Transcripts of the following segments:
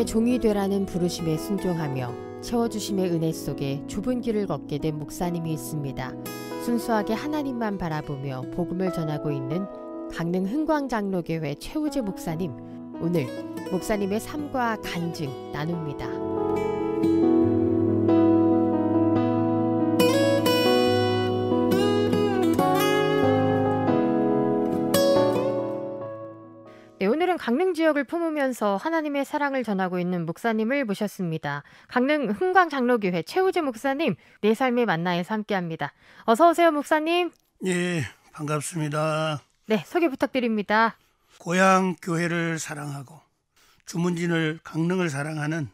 주의 종이 되라는 부르심에 순종하며 채워주심의 은혜 속에 좁은 길을 걷게 된 목사님이 있습니다. 순수하게 하나님만 바라보며 복음을 전하고 있는 강릉 흥광장로교회 최우재 목사님 오늘 목사님의 삶과 간증 나눕니다. 강릉 지역을 품으면서 하나님의 사랑을 전하고 있는 목사님을 모셨습니다. 강릉 흥광장로교회 최우재 목사님, 내 삶의 만나에서 함께합니다. 어서 오세요, 목사님. 예, 반갑습니다. 네, 소개 부탁드립니다. 고향 교회를 사랑하고 주문진을 강릉을 사랑하는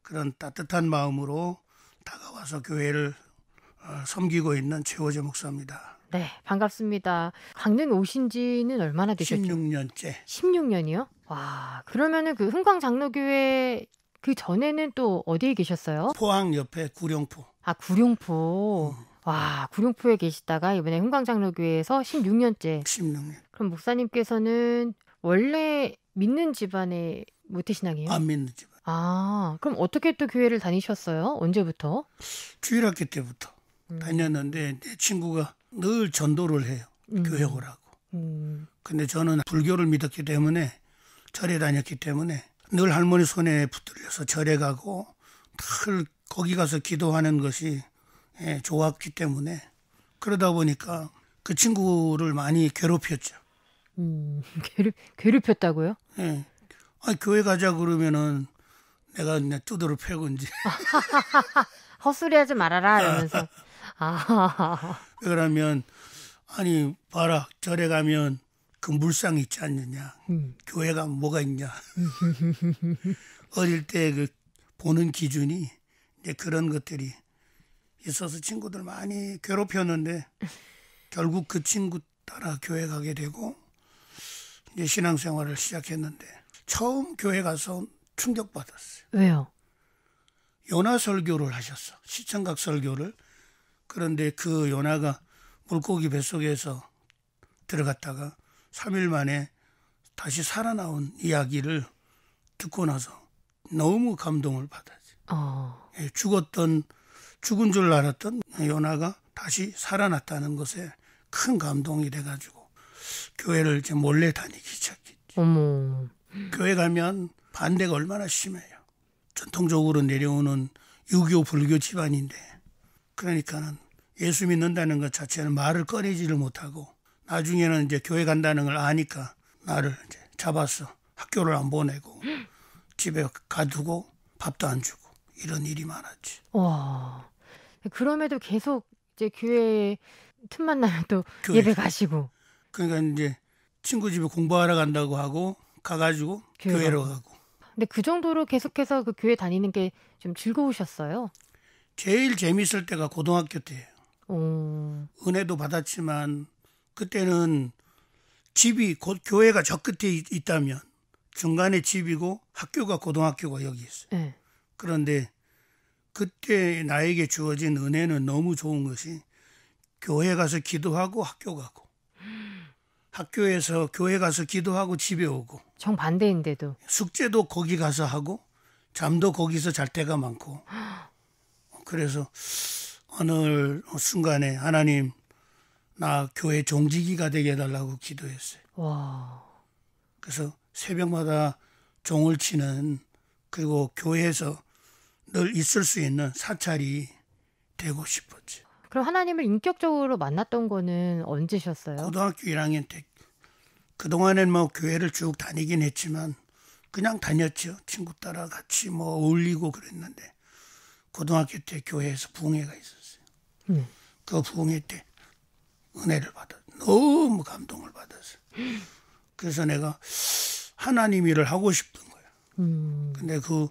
그런 따뜻한 마음으로 다가와서 교회를 어, 섬기고 있는 최호재 목사입니다. 네, 반갑습니다. 강릉 오신 지는 얼마나 되셨죠? 16년째. 16년이요? 와, 그러면은 그 흥광장로교회 그 전에는 또 어디에 계셨어요? 포항 옆에 구룡포. 아, 구룡포. 음. 와, 구룡포에 계시다가 이번에 흥광장로교회에서 16년째. 16년. 그럼 목사님께서는 원래 믿는 집안에 모태신앙이에요? 안 믿는 집안. 아, 그럼 어떻게 또 교회를 다니셨어요? 언제부터? 주일학기 때부터 음. 다녔는데 내 친구가 늘 전도를 해요. 음. 교역을 하고. 음. 근데 저는 불교를 믿었기 때문에 절에 다녔기 때문에 늘 할머니 손에 붙들려서 절에 가고 늘 거기 가서 기도하는 것이 예, 좋았기 때문에 그러다 보니까 그 친구를 많이 괴롭혔죠. 음, 괴롭, 괴롭혔다고요? 예. 아, 교회 가자 그러면은 내가 그냥 두드러 패고 이제. 헛소리 하지 말아라 이러면서. 아. 그러면 아니 봐라 절에 가면 그 물상 있지 않느냐 음. 교회 가 뭐가 있냐 어릴 때 그 보는 기준이 이제 그런 것들이 있어서 친구들 많이 괴롭혔는데 결국 그 친구 따라 교회 가게 되고 이제 신앙생활을 시작했는데 처음 교회 가서 충격받았어요. 왜요? 연화 설교를 하셨어. 시청각 설교를 그런데 그 요나가 물고기 뱃속에서 들어갔다가 3일 만에 다시 살아나온 이야기를 듣고 나서 너무 감동을 받았지. 어. 예, 죽었던 죽은 줄 알았던 요나가 다시 살아났다는 것에 큰 감동이 돼가지고 교회를 이제 몰래 다니기 시작했지. 어머. 교회 가면 반대가 얼마나 심해요. 전통적으로 내려오는 유교 불교 집안인데 그러니까는 예수 믿는다는 것 자체는 말을 꺼내지를 못하고 나중에는 이제 교회 간다는 걸 아니까 나를 이제 잡았어. 학교를 안 보내고 집에 가두고 밥도 안 주고 이런 일이 많았지. 와. 그럼에도 계속 이제 교회 틈만 나면 또 교회. 예배 가시고. 그러니까 이제 친구 집에 공부하러 간다고 하고 가가지고 교회로 가고. 근데 그 정도로 계속해서 그 교회 다니는 게 좀 즐거우셨어요? 제일 재밌을 때가 고등학교 때예요. 오. 은혜도 받았지만 그때는 집이 곧 교회가 저 끝에 있다면 중간에 집이고 학교가 고등학교가 여기 있어요. 네. 그런데 그때 나에게 주어진 은혜는 너무 좋은 것이 교회 가서 기도하고 학교 가고 학교에서 교회 가서 기도하고 집에 오고 정반대인데도 숙제도 거기 가서 하고 잠도 거기서 잘 때가 많고 그래서 어느 순간에 하나님 나 교회 종지기가 되게 해달라고 기도했어요. 와. 그래서 새벽마다 종을 치는 그리고 교회에서 늘 있을 수 있는 사찰이 되고 싶었지. 그럼 하나님을 인격적으로 만났던 거는 언제셨어요? 고등학교 1학년 때. 그동안엔 뭐 교회를 쭉 다니긴 했지만 그냥 다녔죠. 친구 따라 같이 뭐 어울리고 그랬는데 고등학교 때 교회에서 부흥회가 있었어요. 음. 그 부흥회 때 은혜를 받아 너무 감동을 받았어. 그래서 내가 하나님 일을 하고 싶은 거야 음. 근데 그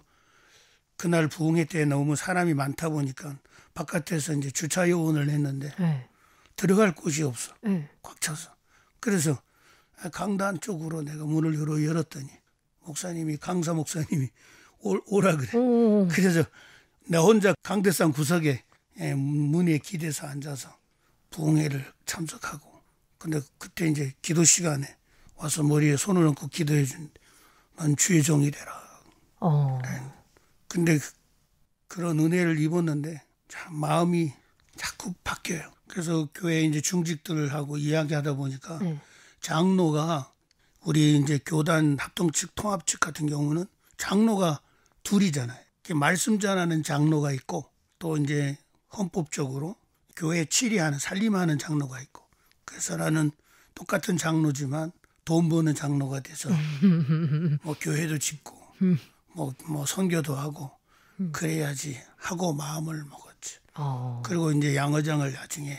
그날 부흥회 때 너무 사람이 많다 보니까 바깥에서 이제 주차 요원을 했는데 네. 들어갈 곳이 없어. 네. 꽉 차서. 그래서 강단 쪽으로 내가 문을 열어 열었더니 목사님이 강사 목사님이 오, 라 그래. 오. 음. 그래서 내 혼자 강대상 구석에 예, 문에 기대서 앉아서 부흥회를 참석하고 근데 그때 이제 기도 시간에 와서 머리에 손을 얹고 기도해 준넌 주의 종이 되라. 어. 네. 근데 그, 그런 은혜를 입었는데 참 마음이 자꾸 바뀌어요. 그래서 교회 이제 중직들하고 을 이야기하다 보니까 음. 장로가 우리 이제 교단 합동 측 통합 측 같은 경우는 장로가 둘이잖아요. 말씀 전하는 장로가 있고 또 이제 헌법적으로 교회 치리하는 살림하는 장로가 있고 그래서 나는 똑같은 장로지만 돈 버는 장로가 돼서 뭐 교회도 짓고 뭐뭐 뭐 선교도 하고 그래야지 하고 마음을 먹었지. 어. 그리고 이제 양어장을 나중에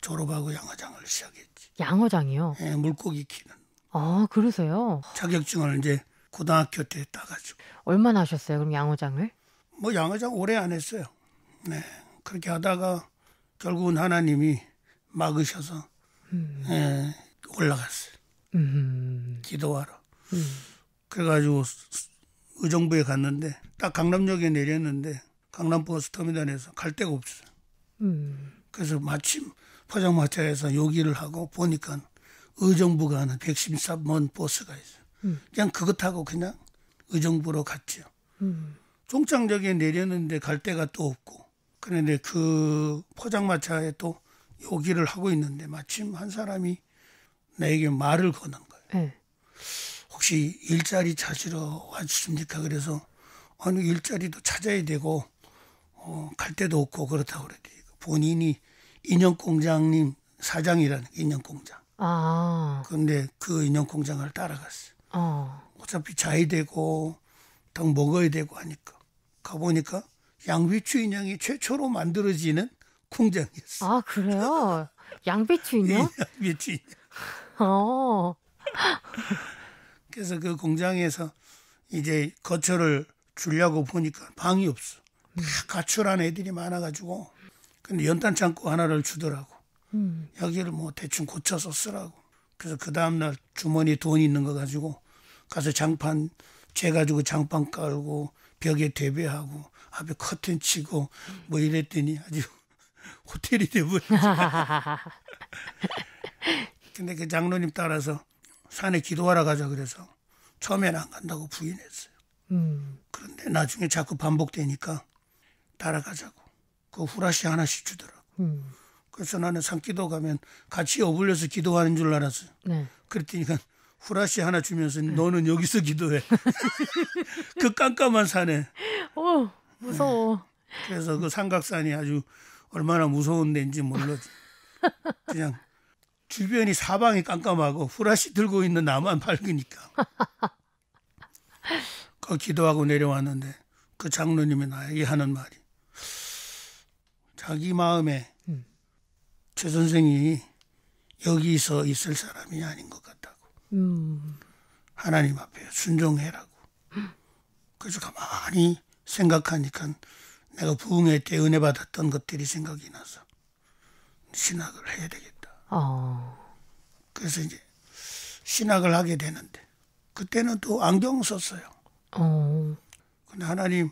졸업하고 양어장을 시작했지. 양어장이요? 예, 물고기 키는. 아 그러세요? 자격증을 이제 고등학교 때 따가지고. 얼마나 하셨어요? 그럼 양어장을? 뭐 양회장 오래 안 했어요. 네. 그렇게 하다가 결국은 하나님이 막으셔서 음. 네, 올라갔어요. 음. 기도하러. 음. 그래가지고 의정부에 갔는데 딱 강남역에 내렸는데 강남 버스터미널에서 갈 데가 없어요. 음. 그래서 마침 포장마차에서 요기를 하고 보니까 의정부가 하는 114번 버스가 있어요. 음. 그냥 그것 타고 그냥 의정부로 갔죠. 음. 종착역에 내렸는데 갈 데가 또 없고 그런데 그 포장마차에 또 요기를 하고 있는데 마침 한 사람이 나에게 말을 거는 거예요. 예. 혹시 일자리 찾으러 와주십니까? 그래서 어느 일자리도 찾아야 되고 어, 갈 데도 없고 그렇다고 그래요. 본인이 인형공장님 사장이라는 인형공장. 아. 런데그 인형공장을 따라갔어요. 어. 어차피 자야 되고 더 먹어야 되고 하니까. 가보니까 양비추 인형이 최초로 만들어지는 공장이었어. 아, 그래요? 양배추 인형? 양배추 인형. 어. 그래서 그 공장에서 이제 거처를 주려고 보니까 방이 없어. 다 음. 가출한 애들이 많아가지고. 근데 연탄 창고 하나를 주더라고. 음. 여기를 뭐 대충 고쳐서 쓰라고. 그래서 그 다음날 주머니 에돈이 있는 거 가지고 가서 장판 재가지고 장판 깔고 벽에 대비하고 앞에 커튼 치고 뭐 이랬더니 아주 호텔이 되버렸죠 근데 그 장로님 따라서 산에 기도하러 가자 그래서 처음엔 안 간다고 부인했어요. 음. 그런데 나중에 자꾸 반복되니까 따라가자고. 그 후라시 하나씩 주더라고. 음. 그래서 나는 산기도 가면 같이 어울려서 기도하는 줄 알았어요. 네. 그랬더니 후라시 하나 주면서 네. 너는 여기서 기도해. 그 깜깜한 산에. 오 어, 무서워. 네. 그래서 그 삼각산이 아주 얼마나 무서운 데인지 몰라. 그냥 주변이 사방이 깜깜하고 후라시 들고 있는 나만 밝으니까. 그 기도하고 내려왔는데 그 장로님이 나에게 하는 말이 자기 마음에 음. 최 선생이 여기서 있을 사람이 아닌 것 같다. 음. 하나님 앞에 순종해라고. 그래서 가만히 생각하니까 내가 부흥회 때 은혜 받았던 것들이 생각이 나서 신학을 해야 되겠다. 어. 그래서 이제 신학을 하게 되는데 그때는 또 안경 썼어요. 어. 근데 하나님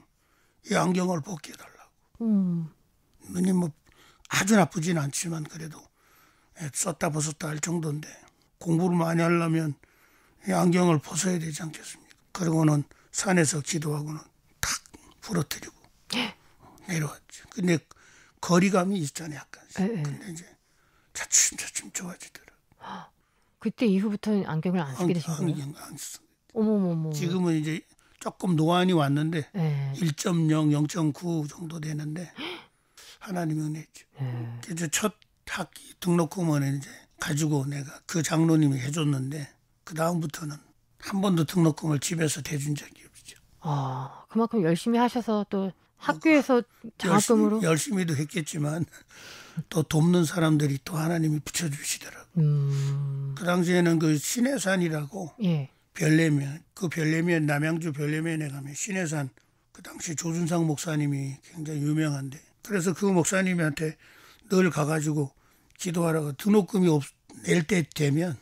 이 안경을 벗겨달라고 음. 눈이 뭐 아주 나쁘진 않지만 그래도 예, 썼다 벗었다 할 정도인데 공부를 많이 하려면 안경을 벗어야 되지 않겠습니까? 그러고는 산에서 지도하고는탁 부러뜨리고 내려왔죠. 근데 거리감이 있잖아요, 약간씩. 에에. 예, 예. 근데 이제 차츰차츰 좋아지더라 그때 이후부터는 안경을 안 쓰게 되셨군요. 안경 안 쓰. 어머머머. 지금은 이제 조금 노안이 왔는데 네. 1.0, 0.9 정도 되는데 하나님 은혜죠. 예. 그래서 첫 학기 등록금은 이제 가지고 내가 그 장로님이 해줬는데 그 다음부터는 한 번도 등록금을 집에서 대준 적이 없죠. 아 그만큼 열심히 하셔서 또 학교에서 어, 장학금으로 열심히, 도 했겠지만 또 돕는 사람들이 또 하나님이 붙여주시더라고. 음. 그 당시에는 그 신해산이라고 예. 별내면 그 별내면 남양주 별내면에 가면 신해산 그 당시 조준상 목사님이 굉장히 유명한데 그래서 그 목사님한테 늘 가가지고 기도하라고 등록금이 없, 낼때 되면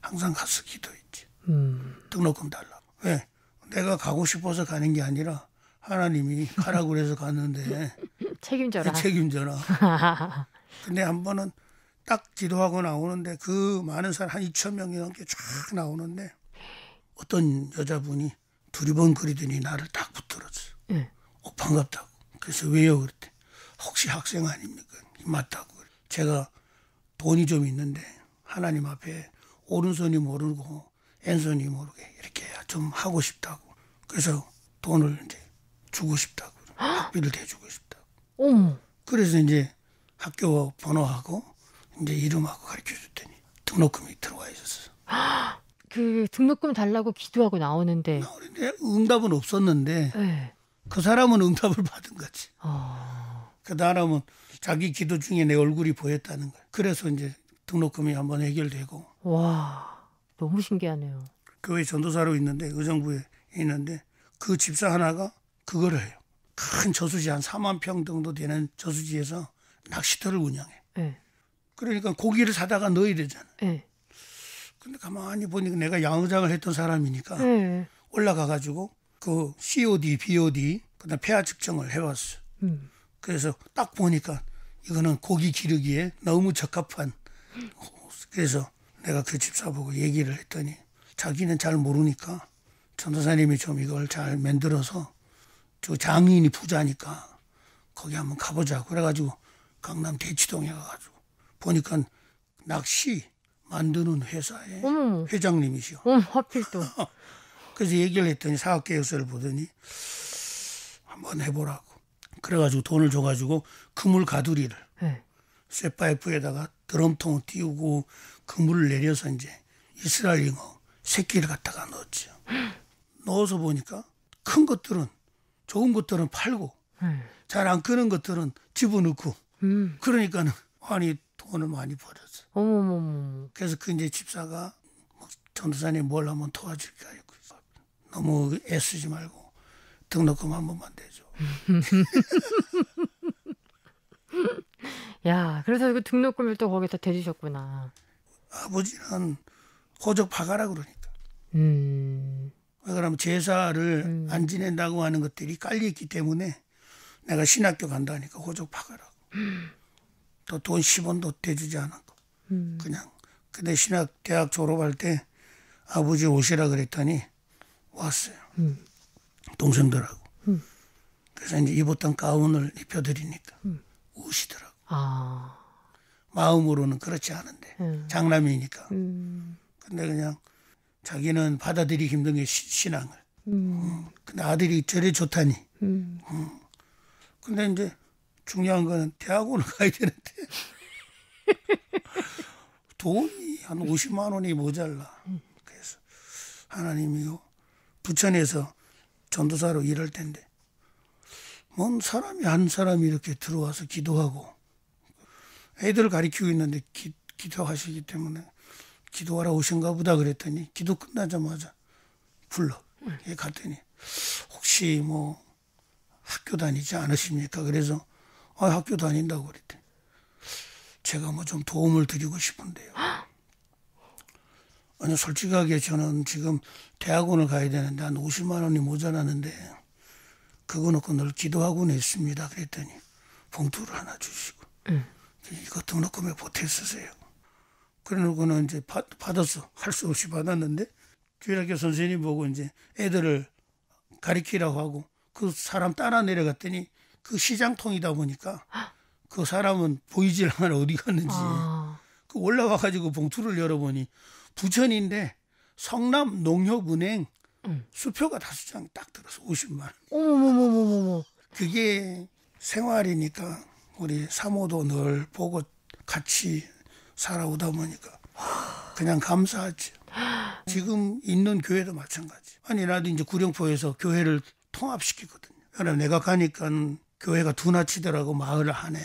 항상 가서 기도했지. 음. 등록금 달라고. 왜? 예. 내가 가고 싶어서 가는 게 아니라 하나님이 가라고 그래서 갔는데 책임져라. 그 책임져라. 근데 한 번은 딱 기도하고 나오는데 그 많은 사람 한 2천 명이 넘게 쫙 나오는데 어떤 여자분이 두리번거리더니 나를 딱 붙들었어. 응. 예. 어, 반갑다고. 그래서 왜요? 그랬대. 혹시 학생 아닙니까? 맞다고. 제가 돈이 좀 있는데 하나님 앞에 오른손이 모르고 왼손이 모르게 이렇게 좀 하고 싶다고 그래서 돈을 이제 주고 싶다고 학비를 대주고 싶다고 어 그래서 이제 학교 번호하고 이제 이름하고 가르쳐 줬더니 등록금이 들어와 있었어 그 등록금 달라고 기도하고 나오는데 나오는데 응답은 없었는데 네. 그 사람은 응답을 받은 거지 어... 그 사람은 자기 기도 중에 내 얼굴이 보였다는 거예요. 그래서 이제 등록금이 한번 해결되고. 와, 너무 신기하네요. 교회 전도사로 있는데 의정부에 있는데 그 집사 하나가 그걸 해요. 큰 저수지 한 4만 평 정도 되는 저수지에서 낚시터를 운영해. 네. 예. 그러니까 고기를 사다가 넣어야 되잖아. 네. 예. 근데 가만히 보니까 내가 양어장을 했던 사람이니까 네. 예. 올라가 가지고 그 COD, BOD 그다음 폐하 측정을 해봤어. 음. 그래서 딱 보니까 이거는 고기 기르기에 너무 적합한 그래서 내가 그 집사보고 얘기를 했더니 자기는 잘 모르니까 전도사님이 좀 이걸 잘 만들어서 저 장인이 부자니까 거기 한번 가보자 그래가지고 강남 대치동에 가가지고 보니까 낚시 만드는 회사의 회장님이시오 음, 하필 또. 그래서 얘기를 했더니 사업계획서를 보더니 한번 해보라고. 그래가지고 돈을 줘가지고 그물 가두리를 네. 쇠파이프에다가 드럼통 을 띄우고 그물을 내려서 이제 이스라엘 잉어 새끼를 갖다가 넣었죠. 넣어서 보니까 큰 것들은 좋은 것들은 팔고 음. 예. 잘안 끄는 것들은 집어넣고 음. 그러니까는 아니 돈을 많이 벌었어. 어머머머. 그래서 그 이제 집사가 전도사님 뭘 하면 도와줄까 너무 애쓰지 말고 등록금 한 번만 대줘 야, 그래서 이거 등록금을 또 거기다 대주셨구나. 아버지는 호적 파가라 그러니까. 음. 왜냐하면 제사를 음. 안 지낸다고 하는 것들이 깔려있기 때문에 내가 신학교 간다니까 호적 파가라고. 또 돈 10원도 대주지 않았고. 음. 그냥. 근데 신학 대학 졸업할 때 아버지 오시라 그랬더니 왔어요. 음. 동생들하고. 음. 그래서 이제 입었던 가운을 입혀드리니까 음. 우시더라고. 아. 마음으로는 그렇지 않은데 음. 장남이니까. 음. 근데 그냥 자기는 받아들이기 힘든 게 시, 신앙을. 음. 음. 근데 아들이 저래 좋다니. 음. 근데 이제 중요한 거는 대학원을 가야 되는데 돈이 한 50만 원이 모자라. 그래서 하나님 이거 부천에서 전도사로 일할 텐데 뭔 사람이 한 사람이 이렇게 들어와서 기도하고 애들 가리키고 있는데 기, 기도하시기 때문에 기도하러 오신가 보다 그랬더니 기도 끝나자마자 불러 네. 예, 갔더니 혹시 뭐 학교 다니지 않으십니까? 그래서 아, 학교 다닌다고 그랬더니 제가 뭐 좀 도움을 드리고 싶은데요. 아니 솔직하게 저는 지금 대학원을 가야 되는데 한 50만 원이 모자라는데 그거 놓고 늘 기도하고는 있습니다. 그랬더니 봉투를 하나 주시고 응. 예. 이것도 놓고 왜 보태 쓰세요. 그래놓고는 이제 받, 받았어. 할수 없이 받았는데 주일학교 선생님 보고 이제 애들을 가리키라고 하고 그 사람 따라 내려갔더니 그 시장통이다 보니까 그 사람은 보이질 않아 어디 갔는지 아. 그 올라와 가지고 봉투를 열어보니 부천인데 성남 농협은행 음. 수표가 다섯 장 딱 들어서 50만 원. 어머머머머머. 그게 생활이니까 우리 사모도 늘 보고 같이 살아오다 보니까 그냥 감사하지. 지금 있는 교회도 마찬가지. 아니 나도 이제 구령포에서 교회를 통합시키거든요. 왜냐면 내가 가니까 교회가 두나치더라고 마을을 하네.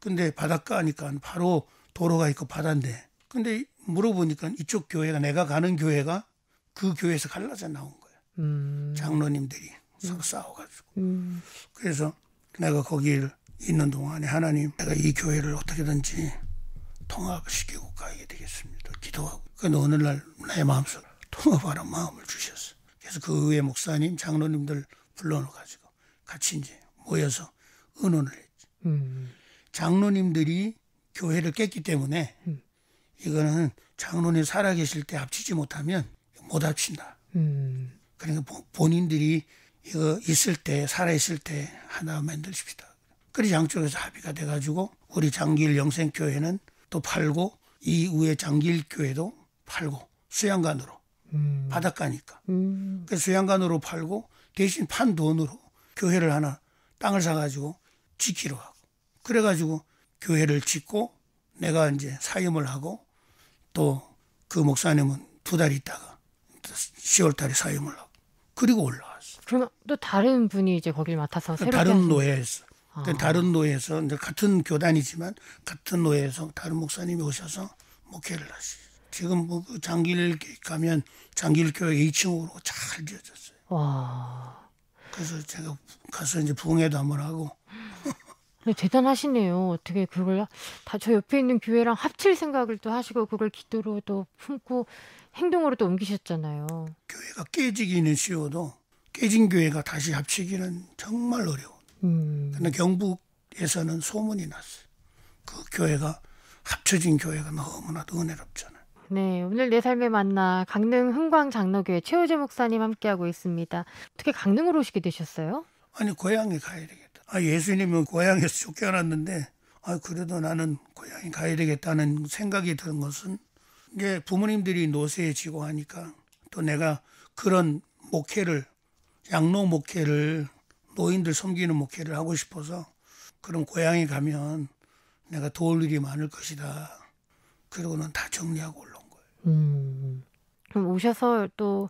근데 바닷가니까 바로 도로가 있고 바다인데. 근데 물어보니까 이쪽 교회가 내가 가는 교회가 그 교회에서 갈라져 나온 거예요. 음. 장로님들이 음. 싸워가지고. 음. 그래서 내가 거기를 있는 동안에 하나님 내가 이 교회를 어떻게든지 통합시키고 가야 되겠습니다. 기도하고. 그런데 어느 날 나의 마음속에 통합하는 마음을 주셨어. 그래서 그 외 목사님, 장로님들 불러넣어가지고 같이 이제 모여서 의논을 했지. 음. 장로님들이 교회를 깼기 때문에 음. 이거는 장로님 살아계실 때 합치지 못하면 못 합친다. 음. 그러니까 본인들이 이거 있을 때 살아있을 때 하나 만들십시다. 그리장쪽에서 합의가 돼가지고 우리 장길 영생교회는 또 팔고 이후에 장길 교회도 팔고 수양관으로 음. 바닷가니까 음. 그 수양관으로 팔고 대신 판 돈으로 교회를 하나 땅을 사가지고 짓기로 하고 그래가지고 교회를 짓고 내가 이제 사임을 하고 또그 목사님은 두 달 있다가 10월 달에 사임을 하고 그리고 올라왔어. 그러또 다른 분이 이제 거길 맡아서 새롭 다른 노예에서 아. 그러니까 다른 노예에서 이제 같은 교단이지만 같은 노예에서 다른 목사님이 오셔서 목회를 하시. 지금 뭐 그 장길 가면 장길 교회 2층으로 잘 지어졌어요. 와. 그래서 제가 가서 이제 부흥회도 한번 하고 네, 대단하시네요. 어떻게 그걸 다 저 옆에 있는 교회랑 합칠 생각을 또 하시고 그걸 기도로 또 품고 행동으로 또 옮기셨잖아요. 교회가 깨지기는 쉬워도 깨진 교회가 다시 합치기는 정말 어려워. 음. 근데 경북에서는 소문이 났어요. 그 교회가 합쳐진 교회가 너무나도 은혜롭잖아요. 네, 오늘 내 삶의 만나 강릉 흥광 장로교회 최호재 목사님 함께하고 있습니다. 어떻게 강릉으로 오시게 되셨어요? 아니 고향에 가야 되겠. 아, 예수님은 고향에서 쫓겨났는데 아, 그래도 나는 고향에 가야 되겠다는 생각이 드는 것은 이게 부모님들이 노쇠해지고 하니까 또 내가 그런 목회를 양로 목회를 노인들 섬기는 목회를 하고 싶어서 그런 고향에 가면 내가 도울 일이 많을 것이다. 그러고는 다 정리하고 올라온 거예요. 음, 그럼 오셔서 또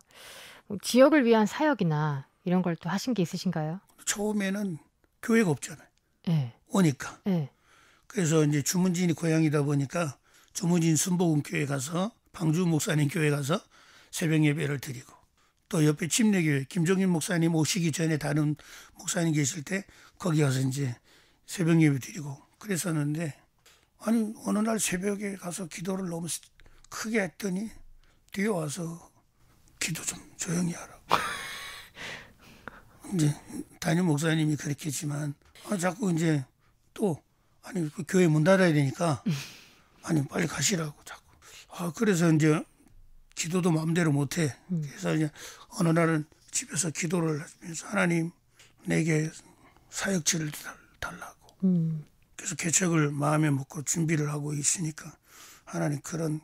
지역을 위한 사역이나 이런 걸 또 하신 게 있으신가요? 처음에는 교회가 없잖아요. 네. 오니까. 네. 그래서 이제 주문진이 고향이다 보니까 주문진 순복음 교회 가서 방주 목사님 교회 가서 새벽 예배를 드리고 또 옆에 침례교회 김종인 목사님 오시기 전에 다른 목사님 계실 때 거기 가서 이제 새벽 예배 드리고 그랬었는데 아니 어느 날 새벽에 가서 기도를 너무 크게 했더니 뒤에 와서 기도 좀 조용히 하라고. 이제 담임 목사님이 그랬겠지만 아, 자꾸 이제 또 아니 그 교회 문 닫아야 되니까 음. 아니 빨리 가시라고 자꾸 아 그래서 이제 기도도 마음대로 못해 음. 그래서 이제 어느 날은 집에서 기도를 하면서 하나님 내게 사역지를 달라고 음. 그래서 개척을 마음에 먹고 준비를 하고 있으니까 하나님 그런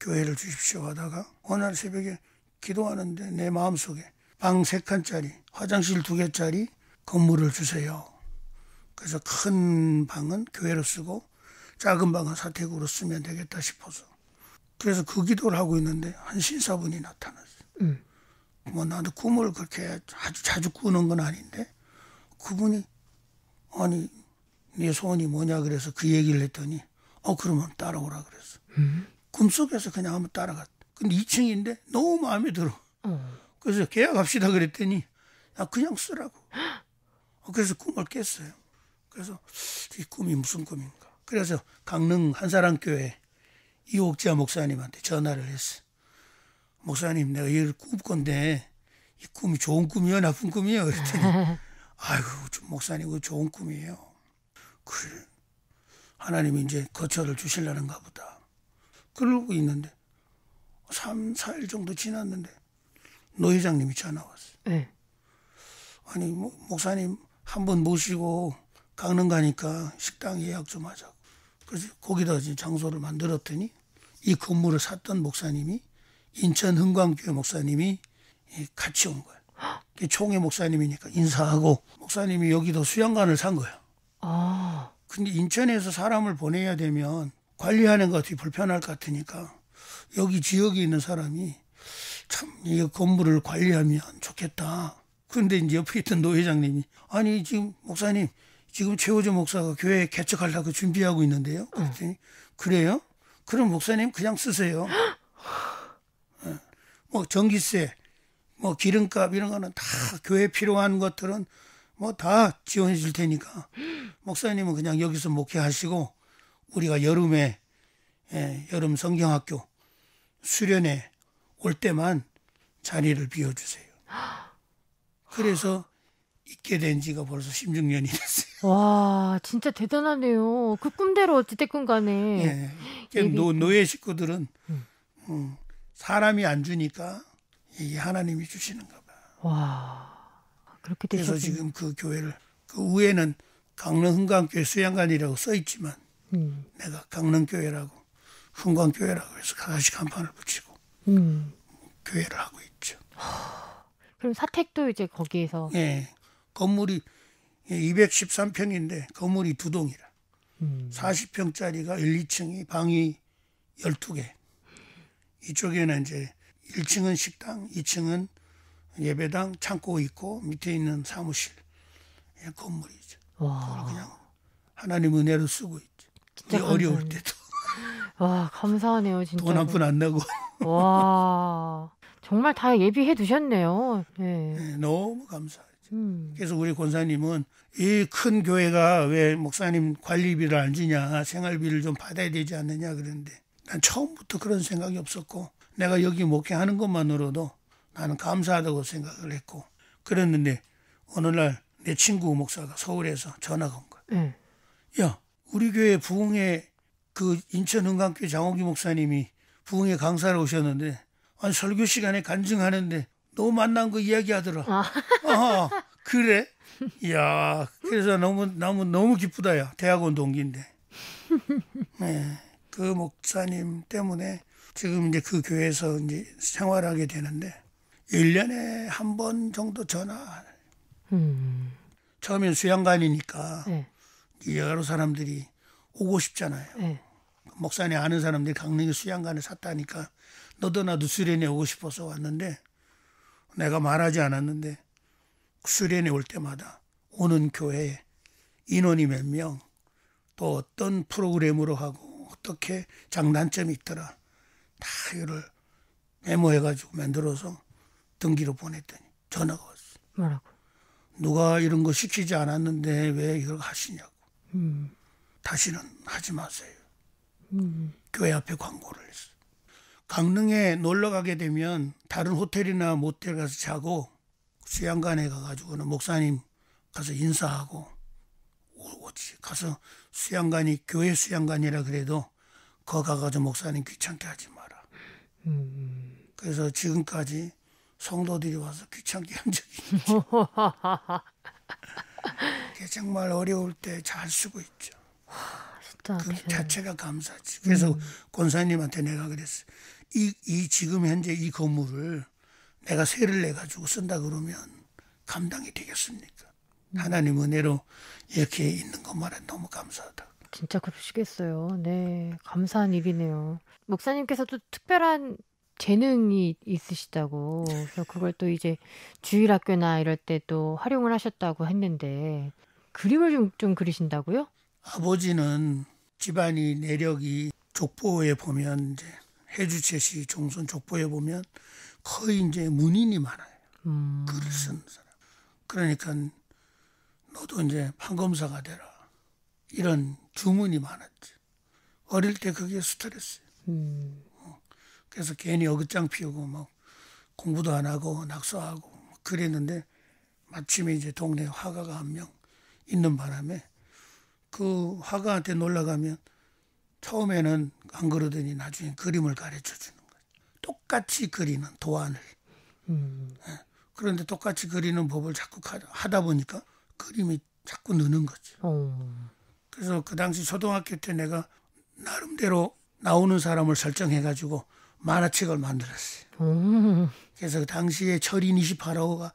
교회를 주십시오 하다가 어느 날 새벽에 기도하는데 내 마음속에 방3칸짜리 화장실 2개짜리 건물을 주세요. 그래서 큰 방은 교회로 쓰고 작은 방은 사택으로 쓰면 되겠다 싶어서. 그래서 그 기도를 하고 있는데 한 신사분이 나타났어요. 음. 뭐 나도 꿈을 그렇게 아주 자주 꾸는 건 아닌데 그분이 아니 내 네 소원이 뭐냐 그래서 그 얘기를 했더니 어 그러면 따라오라 그랬어. 음. 꿈속에서 그냥 한번 따라갔다. 근데 2층인데 너무 마음에 들어. 어. 그래서 계약합시다 그랬더니 아 그냥 쓰라고. 어, 그래서 꿈을 깼어요. 그래서 이 꿈이 무슨 꿈인가. 그래서 강릉 한사랑교회 이옥자 목사님한테 전화를 했어. 목사님 내가 이걸 꿈 건데 이 꿈이 좋은 꿈이요 나쁜 꿈이요 그랬더니 아이고 목사님 그 좋은 꿈이에요. 그래 하나님이 이제 거처를 주실라는가 보다. 그러고 있는데 3, 4일 정도 지났는데 노 회장님이 전화 왔어요. 네. 아니 뭐, 목사님 한 번 모시고 강릉 가니까 식당 예약 좀 하자고. 그래서 거기다 이제 장소를 만들었더니 이 건물을 샀던 목사님이 인천 흥광교회 목사님이 같이 온 거예요. 총회 목사님이니까 인사하고 목사님이 여기도 수양관을 산 거예요. 아. 근데 인천에서 사람을 보내야 되면 관리하는 것이 불편할 것 같으니까 여기 지역에 있는 사람이 참이 건물을 관리하면 좋겠다. 그런데 이제 옆에 있던 노 회장님이 아니 지금 목사님 지금 최호재 목사가 교회 개척하려고 준비하고 있는데요. 그랬더니 어. 그래요? 그럼 목사님 그냥 쓰세요. 예. 뭐 전기세, 뭐 기름값 이런 거는 다 교회 필요한 것들은 뭐 다 지원해 줄 테니까 목사님은 그냥 여기서 목회하시고 우리가 여름에 예, 여름 성경학교 수련회 올 때만 자리를 비워주세요. 그래서 있게 된 지가 벌써 16년이 됐어요. 와, 진짜 대단하네요. 그 꿈대로 어찌됐건 간에. 예. 노, 노예 식구들은 음. 음, 사람이 안 주니까 이게 하나님이 주시는가 봐. 와, 그렇게 되죠. 그래서 지금 그 교회를, 그 위에는 강릉 흥강교회 수양관이라고 써 있지만 음. 내가 강릉교회라고 흥강교회라고 해서 다시 간판을 붙이고 음. 교회를 하고 있죠. 그럼 사택도 이제 거기에서 예. 건물이 213평인데 건물이 두 동이라. 음. 40평짜리가 1, 2층이 방이 12개. 이쪽에는 이제 1층은 식당, 2층은 예배당, 창고 있고 밑에 있는 사무실 예, 건물이죠. 와. 그냥 하나님 은혜로 쓰고 있죠. 어려울 때도. 와 감사하네요 진짜. 돈 한 푼 안 내고. 와 정말 다 예비해 두셨네요. 네. 네 너무 감사하죠. 음. 그래서 우리 권사님은 이 큰 교회가 왜 목사님 관리비를 안 주냐 생활비를 좀 받아야 되지 않느냐 그랬는데난 처음부터 그런 생각이 없었고 내가 여기 목회하는 것만으로도 나는 감사하다고 생각을 했고 그랬는데 어느 날 내 친구 목사가 서울에서 전화가 온 거야. 음. 야 우리 교회 부흥회 그 인천 흥강교 장옥기 목사님이 부흥회 강사를 오셨는데 아니 설교 시간에 간증하는데 너 만난 거 이야기하더라. 아, 아 그래? 야 그래서 너무 너무 너무 기쁘다야 대학원 동기인데. 네, 그 목사님 때문에 지금 이제 그 교회에서 이제 생활하게 되는데 1년에 한 번 정도 전화. 음. 처음엔 수양관이니까 네. 여러 사람들이 오고 싶잖아요. 네. 목사님 아는 사람들이 강릉에 수양관에 샀다니까 너도 나도 수련회 오고 싶어서 왔는데 내가 말하지 않았는데 수련회 올 때마다 오는 교회에 인원이 몇 명 또 어떤 프로그램으로 하고 어떻게 장단점이 있더라 다 이거를 메모해가지고 만들어서 등기로 보냈더니 전화가 왔어. 뭐라고? 누가 이런 거 시키지 않았는데 왜 이걸 하시냐고. 음. 다시는 하지 마세요. 교회 앞에 광고를 했어. 강릉에 놀러 가게 되면 다른 호텔이나 모텔 가서 자고 수양관에 가가지고는 목사님 가서 인사하고 오지 가서 수양관이 교회 수양관이라 그래도 거 가가지고 목사님 귀찮게 하지 마라. 음. 그래서 지금까지 성도들이 와서 귀찮게 한 적이 있죠. 정말 어려울 때 잘 쓰고 있죠. 감사다그 자체가 감사지. 그래서 음. 권사님한테 내가 그랬어. 이, 이 지금 현재 이 건물을 내가 세를 내 가지고 쓴다 그러면 감당이 되겠습니까? 음. 하나님 은혜로 이렇게 있는 것만에 너무 감사하다. 진짜 그시겠어요 네, 감사한 일이네요. 목사님께서도 특별한 재능이 있으시다고 그래서 그걸 또 이제 주일학교나 이럴 때 또 활용을 하셨다고 했는데 그림을 좀, 좀 그리신다고요? 아버지는 집안이 내력이 족보에 보면 이제 해주채씨 종손 족보에 보면 거의 이제 문인이 많아요. 음. 글을 쓰는 사람. 그러니까 너도 이제 판검사가 되라. 이런 주문이 많았지. 어릴 때 그게 스트레스. 음. 어. 그래서 괜히 어긋장 피우고 막 공부도 안 하고 낙서하고 그랬는데 마침에 이제 동네 화가가 한 명 있는 바람에 그 화가한테 놀러 가면 처음에는 안 그러더니 나중에 그림을 가르쳐 주는 거예요. 똑같이 그리는 도안을. 음. 그런데 똑같이 그리는 법을 자꾸 하다 보니까 그림이 자꾸 느는 거죠. 음. 그래서 그 당시 초등학교 때 내가 나름대로 나오는 사람을 설정해가지고 만화책을 만들었어요. 음. 그래서 그 당시에 철인 28호가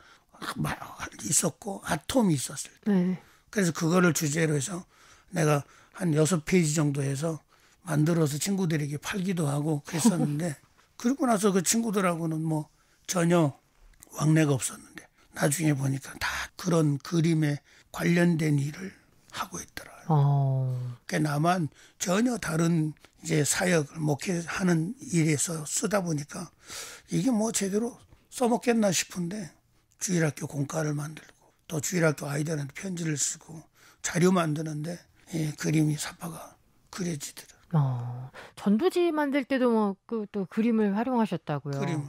있었고 아톰이 있었을 때. 네. 그래서 그거를 주제로 해서 내가 한 여섯 페이지 정도 해서 만들어서 친구들에게 팔기도 하고 그랬었는데 그러고 나서 그 친구들하고는 뭐 전혀 왕래가 없었는데 나중에 보니까 다 그런 그림에 관련된 일을 하고 있더라고요. 어. 그러 나만 전혀 다른 이제 사역을 목회하는 일에서 쓰다 보니까 이게 뭐 제대로 써먹겠나 싶은데 주일학교 공과를 만들고 또 주일학교 아이들한테 편지를 쓰고 자료 만드는데 예, 그림이 사파가 그려지더라. 어, 아, 전도지 만들 때도 뭐또 그, 그림을 활용하셨다고요. 그림.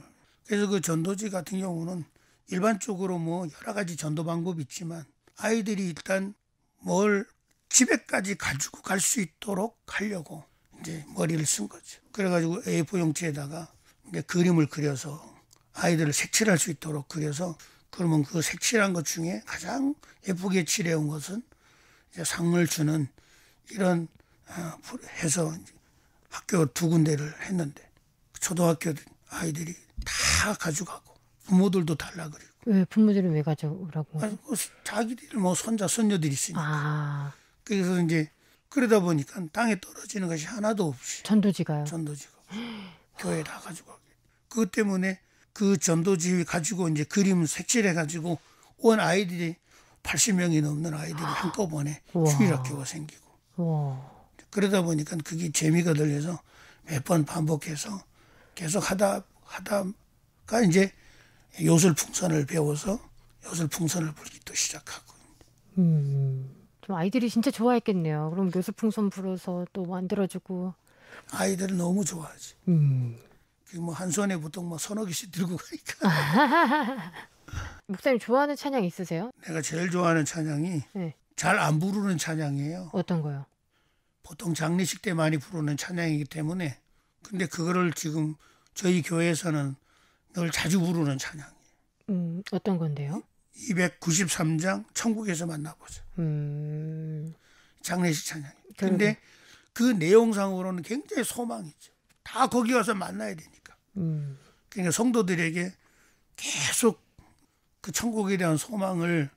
그래서 그 전도지 같은 경우는 일반적으로 뭐 여러 가지 전도 방법이 있지만 아이들이 일단 뭘 집에까지 가지고 갈 수 있도록 하려고 이제 머리를 쓴 거죠. 그래가지고 A4 용지에다가 이제 그림을 그려서 아이들을 색칠할 수 있도록 그려서 그러면 그 색칠한 것 중에 가장 예쁘게 칠해온 것은 상을 주는 이런 어, 해서 학교 두 군데를 했는데 초등학교 아이들이 다 가져가고 부모들도 달라 그리고 왜 부모들이 왜 가져오라고? 아니, 뭐 자기들 뭐 손자 손녀들이 있으니까 아. 그래서 이제 그러다 보니까 땅에 떨어지는 것이 하나도 없이 전도지가요. 전도지가 교회 다 가져가게. 그것 때문에 그 전도지 가지고 이제 그림 색칠해 가지고 온 아이들이 80명이 넘는 아이들이 한꺼번에 주일학교가 생기고 와. 그러다 보니까 그게 재미가 들려서 몇 번 반복해서 계속 하다 하다가 이제 요술풍선을 배워서 요술풍선을 불기 또 시작하고. 음, 좀 아이들이 진짜 좋아했겠네요. 그럼 요술풍선 불어서 또 만들어주고. 아이들은 너무 좋아하지. 음. 그뭐 한 손에 보통 뭐 서너 개씩 들고 가니까. 목사님 좋아하는 찬양 있으세요? 내가 제일 좋아하는 찬양이 네. 잘안 부르는 찬양이에요. 어떤 거요? 보통 장례식 때 많이 부르는 찬양이기 때문에 근데 그거를 지금 저희 교회에서는 늘 자주 부르는 찬양이에요. 음, 어떤 건데요? 293장 천국에서 만나보자. 음... 장례식 찬양. 음. 근데 그 내용상으로는 굉장히 소망이죠. 다 거기 가서 만나야 되니까. 음... 그러니까 성도들에게 계속 그 천국에 대한 소망을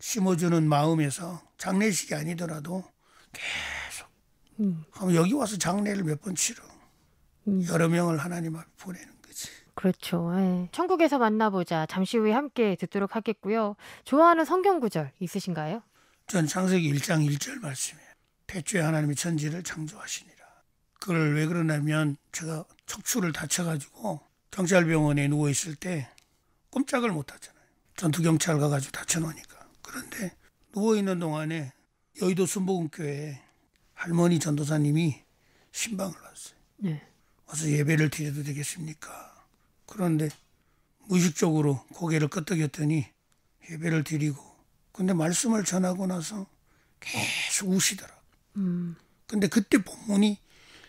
심어주는 마음에서 장례식이 아니더라도 계속 음. 여기 와서 장례를 몇 번 치러 음. 여러 명을 하나님 앞에 보내는 거지. 그렇죠. 예. 천국에서 만나보자. 잠시 후에 함께 듣도록 하겠고요. 좋아하는 성경 구절 있으신가요? 전 창세기 1장 1절 말씀이에요. 태초에 하나님이 천지를 창조하시니라. 그걸 왜 그러냐면 제가 척추를 다쳐가지고 경찰병원에 누워 있을 때 꼼짝을 못 하잖아요. 전투경찰 가가지고 다쳐놓으니까. 그런데 누워있는 동안에 여의도 순복음교회 할머니 전도사님이 신방을 왔어요. 네. 와서 예배를 드려도 되겠습니까? 그런데 무의식적으로 고개를 끄덕였더니 예배를 드리고 근데 말씀을 전하고 나서 계속 우시더라. 음. 근데 그때 본문이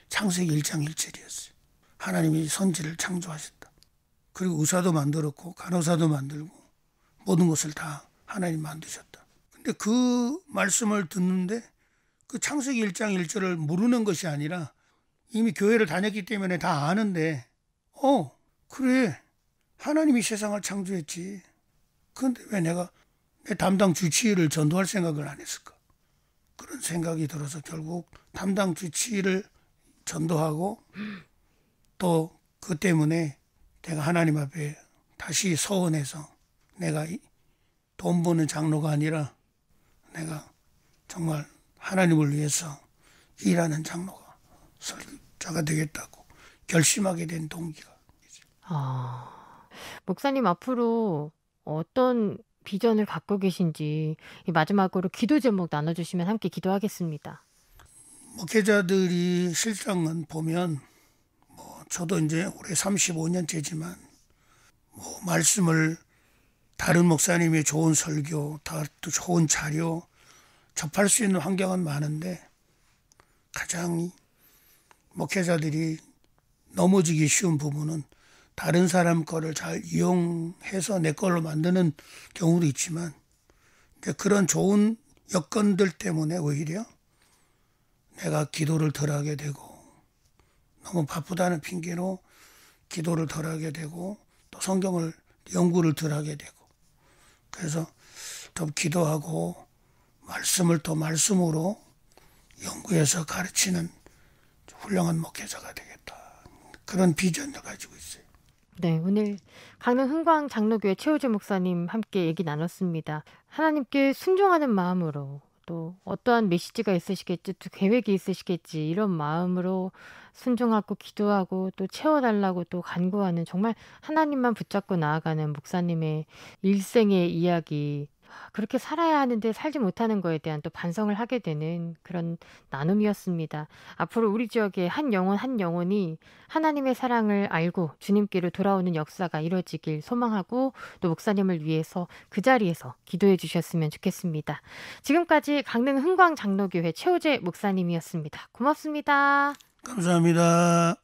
창세기 1장 1절이었어요. 하나님이 선지를 창조하셨다. 그리고 의사도 만들었고 간호사도 만들고 모든 것을 다 하나님 만드셨다. 근데 그 말씀을 듣는데 그 창세기 1장 1절을 모르는 것이 아니라 이미 교회를 다녔기 때문에 다 아는데 어 그래 하나님이 세상을 창조했지. 그런데 왜 내가 내 담당 주치의를 전도할 생각을 안 했을까? 그런 생각이 들어서 결국 담당 주치의를 전도하고 또 그 때문에 내가 하나님 앞에 다시 서원해서 내가 돈 버는 장로가 아니라 내가 정말 하나님을 위해서 일하는 장로가 설자가 되겠다고 결심하게 된 동기가 있 아, 목사님 앞으로 어떤 비전을 갖고 계신지 마지막으로 기도 제목 나눠주시면 함께 기도하겠습니다. 목회자들이 실상은 보면 뭐 저도 이제 올해 35년째지만 뭐 말씀을 다른 목사님이 좋은 설교, 또 좋은 자료 접할 수 있는 환경은 많은데 가장 목회자들이 넘어지기 쉬운 부분은 다른 사람 거를 잘 이용해서 내 걸로 만드는 경우도 있지만 그런 좋은 여건들 때문에 오히려 내가 기도를 덜하게 되고 너무 바쁘다는 핑계로 기도를 덜하게 되고 또 성경을 연구를 덜하게 되고 그래서 좀 기도하고 말씀을 또 말씀으로 연구해서 가르치는 훌륭한 목회자가 되겠다. 그런 비전을 가지고 있어요. 네, 오늘 강릉 흥광 장로교회 최호주 목사님 함께 얘기 나눴습니다. 하나님께 순종하는 마음으로 또 어떠한 메시지가 있으시겠지, 또 계획이 있으시겠지 이런 마음으로 순종하고 기도하고 또 채워달라고 또 간구하는 정말 하나님만 붙잡고 나아가는 목사님의 일생의 이야기 그렇게 살아야 하는데 살지 못하는 거에 대한 또 반성을 하게 되는 그런 나눔이었습니다. 앞으로 우리 지역의 한 영혼 한 영혼이 하나님의 사랑을 알고 주님께로 돌아오는 역사가 이루지길 소망하고 또 목사님을 위해서 그 자리에서 기도해 주셨으면 좋겠습니다. 지금까지 강릉 흥광 장로교회 최호재 목사님이었습니다. 고맙습니다. 감사합니다.